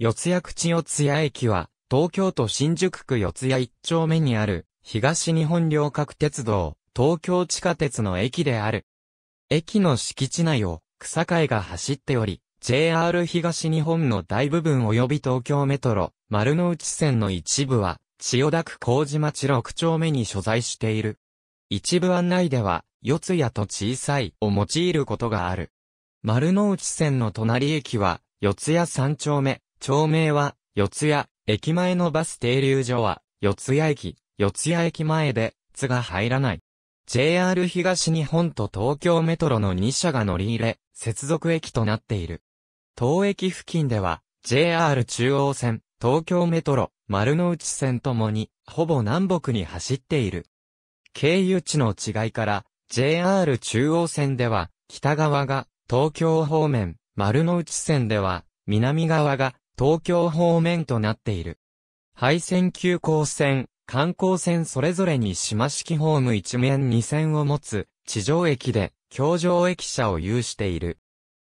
四谷口四谷駅は、東京都新宿区四谷一丁目にある、東日本両角鉄道、東京地下鉄の駅である。駅の敷地内を、草海が走っており、JR 東日本の大部分及び東京メトロ、丸の内線の一部は、千代田区麹町6丁目に所在している。一部案内では、四谷と小さいを用いることがある。丸の内線の隣駅は、四谷三丁目、町名は、四谷、駅前のバス停留所は、四谷駅、四谷駅前で、津が入らない。JR 東日本と東京メトロの2社が乗り入れ、接続駅となっている。当駅付近では、JR 中央線、東京メトロ、丸の内線ともに、ほぼ南北に走っている。経由地の違いから、JR 中央線では、北側が東京方面、丸の内線では、南側が東京方面となっている。廃線急行線、観光線それぞれに島式ホーム一面2線を持つ、地上駅で、京上駅舎を有している。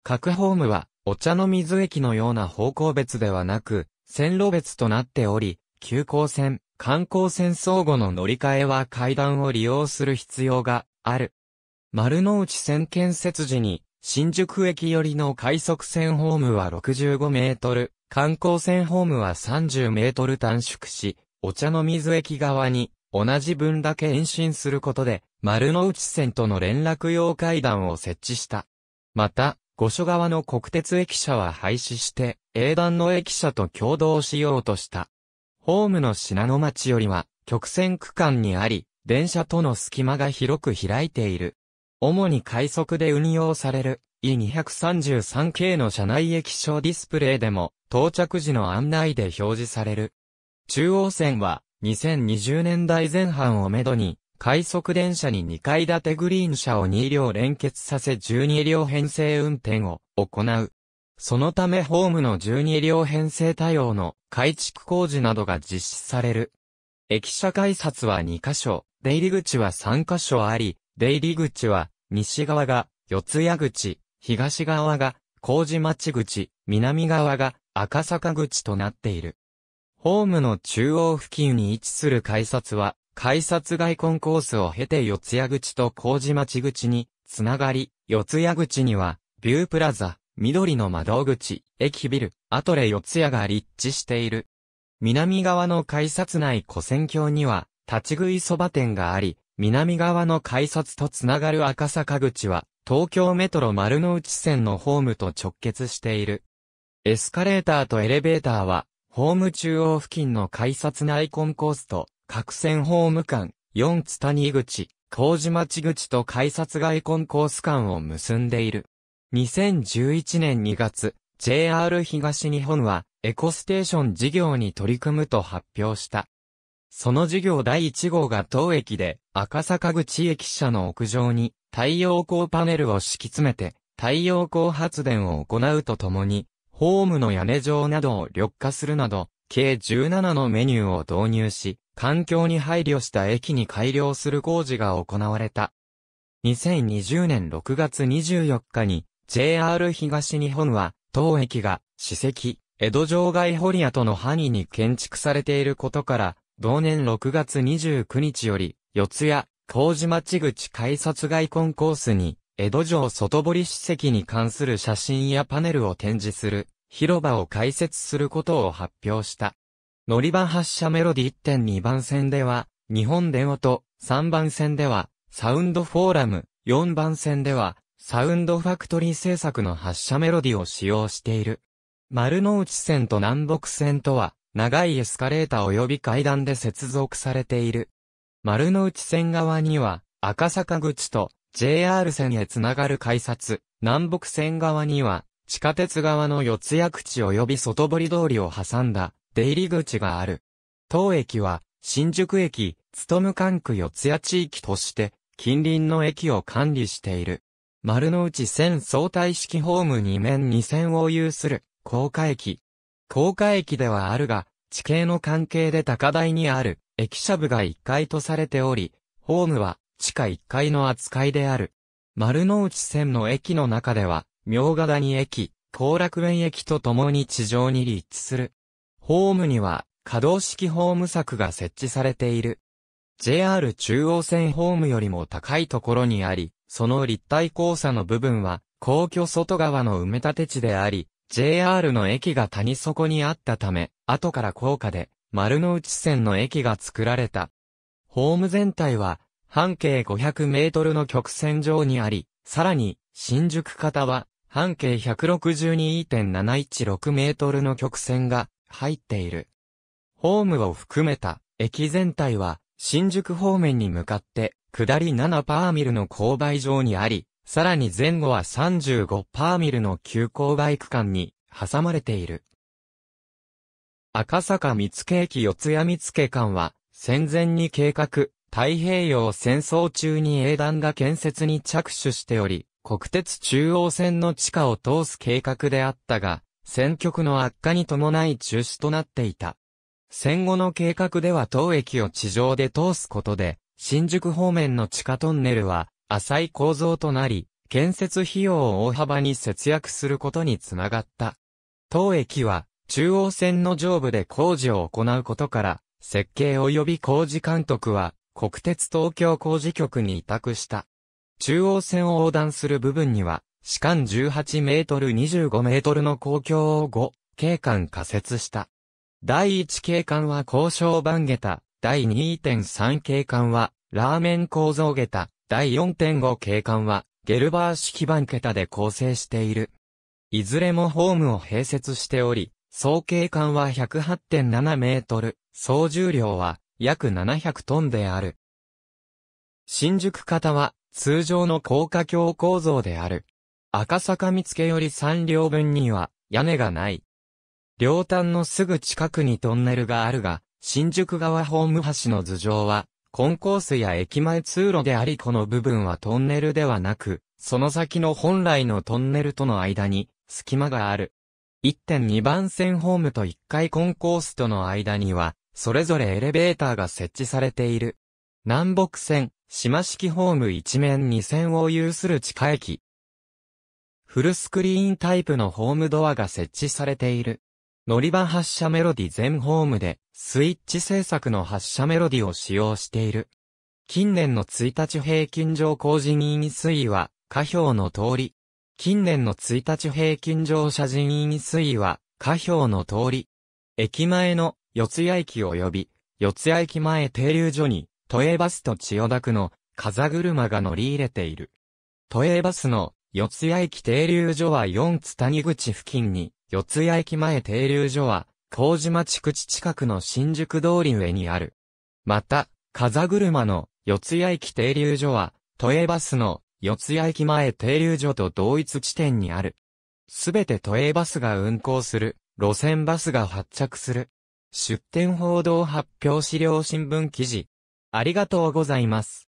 各ホームは、お茶の水駅のような方向別ではなく、線路別となっており、急行線、観光線相互の乗り換えは階段を利用する必要がある。丸の内線建設時に、新宿駅寄りの快速線ホームは65メートル、観光船ホームは30メートル短縮し、お茶の水駅側に同じ分だけ延伸することで、丸の内線との連絡用階段を設置した。また、御所側の国鉄駅舎は廃止して、英断の駅舎と共同しようとした。ホームの品の町よりは、曲線区間にあり、電車との隙間が広く開いている。主に快速で運用される E233 系の車内液晶ディスプレイでも到着時の案内で表示される。中央線は2020年代前半をめどに快速電車に2階建てグリーン車を2両連結させ12両編成運転を行う。そのためホームの12両編成対応の改築工事などが実施される。駅舎改札は2カ所、出入り口は3カ所あり、出入り口は西側が四谷口、東側が麹町口、南側が赤坂口となっている。ホームの中央付近に位置する改札は、改札外コンコースを経て四谷口と麹町口に、つながり、四谷口には、ビュープラザ、緑の窓口、駅ビル、アトレ四谷が立地している。南側の改札内古線橋には、立ち食いそば店があり、南側の改札とつながる赤坂口は、東京メトロ丸の内線のホームと直結している。エスカレーターとエレベーターは、ホーム中央付近の改札内コンコースと、各線ホーム間、4津谷口、麹町口と改札外コンコース間を結んでいる。2011年2月、JR 東日本は、エコステーション事業に取り組むと発表した。その事業第1号が当駅で、赤坂口駅舎の屋上に、太陽光パネルを敷き詰めて、太陽光発電を行うとともに、ホームの屋根上などを緑化するなど、計17のメニューを導入し、環境に配慮した駅に改良する工事が行われた。2020年6月24日に、JR 東日本は、当駅が、史跡、江戸城外堀との範囲に建築されていることから、同年6月29日より、四谷、麹町口改札外コンコースに、江戸城外堀史跡に関する写真やパネルを展示する、広場を開設することを発表した。乗り場発車メロディ1.2番線では、日本電話と3番線では、サウンドフォーラム、4番線では、サウンドファクトリー制作の発車メロディを使用している。丸の内線と南北線とは、長いエスカレーター及び階段で接続されている。丸の内線側には、赤坂口と JR 線へつながる改札、南北線側には、地下鉄側の四谷口及び外堀通りを挟んだ出入り口がある。当駅は、新宿駅、勤管区四谷地域として、近隣の駅を管理している。丸の内線相対式ホーム2面2線を有する、高架駅。高架駅ではあるが、地形の関係で高台にある、駅舎部が1階とされており、ホームは地下1階の扱いである。丸の内線の駅の中では、明ヶ谷駅、高楽園駅と共に地上に立地する。ホームには、可動式ホーム柵が設置されている。JR 中央線ホームよりも高いところにあり、その立体交差の部分は、皇居外側の埋め立て地であり、JR の駅が谷底にあったため、後から高架で丸の内線の駅が作られた。ホーム全体は、半径500メートルの曲線上にあり、さらに、新宿方は、半径162.716メートルの曲線が入っている。ホームを含めた駅全体は新宿方面に向かって下り7パーミルの勾配上にあり、さらに前後は35パーミルの急勾配区間に挟まれている。赤坂見附駅四谷見附間は、戦前に計画、太平洋戦争中に英断が建設に着手しており、国鉄中央線の地下を通す計画であったが、戦局の悪化に伴い中止となっていた。戦後の計画では当駅を地上で通すことで、新宿方面の地下トンネルは浅い構造となり、建設費用を大幅に節約することにつながった。当駅は中央線の上部で工事を行うことから、設計及び工事監督は、国鉄東京工事局に委託した。中央線を横断する部分には、士間18メートル25メートルの公共を5、景観仮設した。第1景観は交渉番下駄、第2.3景観は、ラーメン構造下駄、第4.5景観は、ゲルバー式番下で構成している。いずれもホームを併設しており、総景観は108.7メートル、総重量は約700トンである。新宿方は通常の高架橋構造である。赤坂見附より3両分には屋根がない。両端のすぐ近くにトンネルがあるが、新宿側ホーム橋の頭上は、コンコースや駅前通路でありこの部分はトンネルではなく、その先の本来のトンネルとの間に隙間がある。1.2番線ホームと1階コンコースとの間には、それぞれエレベーターが設置されている。南北線、島式ホーム1面2線を有する地下駅。フルスクリーンタイプのホームドアが設置されている。乗り場発車メロディ全ホームで、スイッチ制作の発車メロディを使用している。近年の1日平均上工事任意推移は、下表の通り、近年の1日平均乗車人員推移は、下表の通り。駅前の四谷駅及び、四谷駅前停留所に、都営バスと千代田区の風車が乗り入れている。都営バスの四谷駅停留所は4津谷口付近に、四谷駅前停留所は、麹町口近くの新宿通り上にある。また、風車の四谷駅停留所は、都営バスの四ツ谷駅前停留所と同一地点にある。すべて都営バスが運行する、路線バスが発着する。出店報道発表資料新聞記事。ありがとうございます。